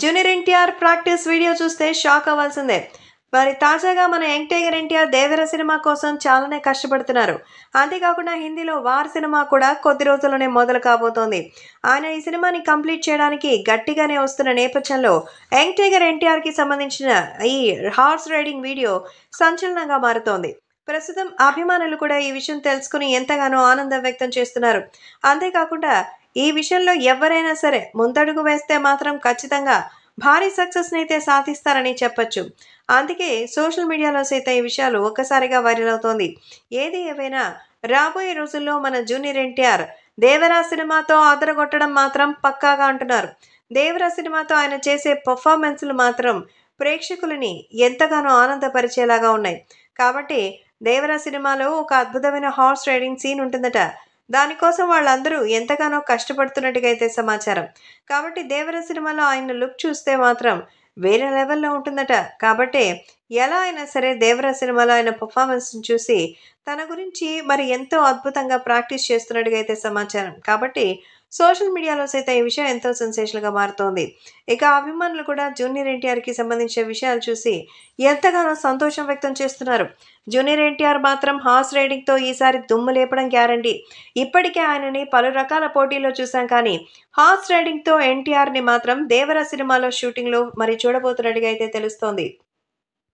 junior NTR practice video చూస్తే shock అవ్వాల్సిందే మరి తాజాగా మన young tiger NTR Devara cinema కోసం చాలానే కష్టపడుతున్నారు అంతేకాకుండా హిందీలో వార్ సినిమా కూడా కొద్ది రోజుల్లోనే మొదలు కాబోతోంది ఆయన ఈ సినిమాని కంప్లీట్ చేయడానికి గట్టిగానే వస్తున్న నేపథ్యంలో యంగ్ టైగర్ ఎన్టీఆర్కి సంబంధించిన ఈ హార్స్ రైడింగ్ వీడియో సంచలనంగా మారుతోంది ప్రస్తుతం అభిమానులు కూడా ఈ విషయం తెలుసుకుని ఎంతగానో ఆనందం వ్యక్తం చేస్తున్నారు అంతేకాకుండా ఈ విషయంలో ఎవరైనా సరే ముందడుగు వేస్తే మాత్రం ఖచ్చితంగా భారీ సక్సెస్ని అయితే సాధిస్తారని చెప్పచ్చు అందుకే సోషల్ మీడియాలో సైతం ఈ విషయాలు ఒక్కసారిగా వైరల్ అవుతోంది ఏది ఏవైనా రాబోయే రోజుల్లో మన జూనియర్ ఎన్టీఆర్ దేవరా సినిమాతో అదరగొట్టడం మాత్రం పక్కాగా అంటున్నారు దేవరా సినిమాతో ఆయన చేసే పర్ఫార్మెన్స్లు మాత్రం ప్రేక్షకులని ఎంతగానో ఆనందపరిచేలాగా ఉన్నాయి కాబట్టి దేవరా సినిమాలో ఒక అద్భుతమైన హార్స్ రైడింగ్ సీన్ ఉంటుందట దానికోసం వాళ్ళందరూ ఎంతగానో కష్టపడుతున్నట్టుగా అయితే సమాచారం కాబట్టి దేవర సినిమాలో ఆయన లుక్ చూస్తే మాత్రం వేరే లెవెల్లో ఉంటుందట కాబట్టి ఎలా అయినా సరే దేవర సినిమాలో ఆయన పర్ఫార్మెన్స్ని చూసి తన గురించి మరి ఎంతో అద్భుతంగా ప్రాక్టీస్ చేస్తున్నట్టుగా అయితే సమాచారం కాబట్టి సోషల్ మీడియాలో సైతం ఈ విషయం ఎంతో సెన్సేషన్గా మారుతోంది ఇక అభిమానులు కూడా జూనియర్ ఎన్టీఆర్కి సంబంధించిన విషయాలు చూసి ఎంతగానో సంతోషం వ్యక్తం చేస్తున్నారు జూనియర్ ఎన్టీఆర్ మాత్రం హార్స్ రైడింగ్తో ఈసారి దుమ్ము లేపడం గ్యారంటీ ఇప్పటికే ఆయనని పలు రకాల పోటీల్లో చూశాం కానీ హార్స్ రైడింగ్తో ఎన్టీఆర్ని మాత్రం దేవర సినిమాలో షూటింగ్లో మరి చూడబోతున్నట్టుగా అయితే తెలుస్తోంది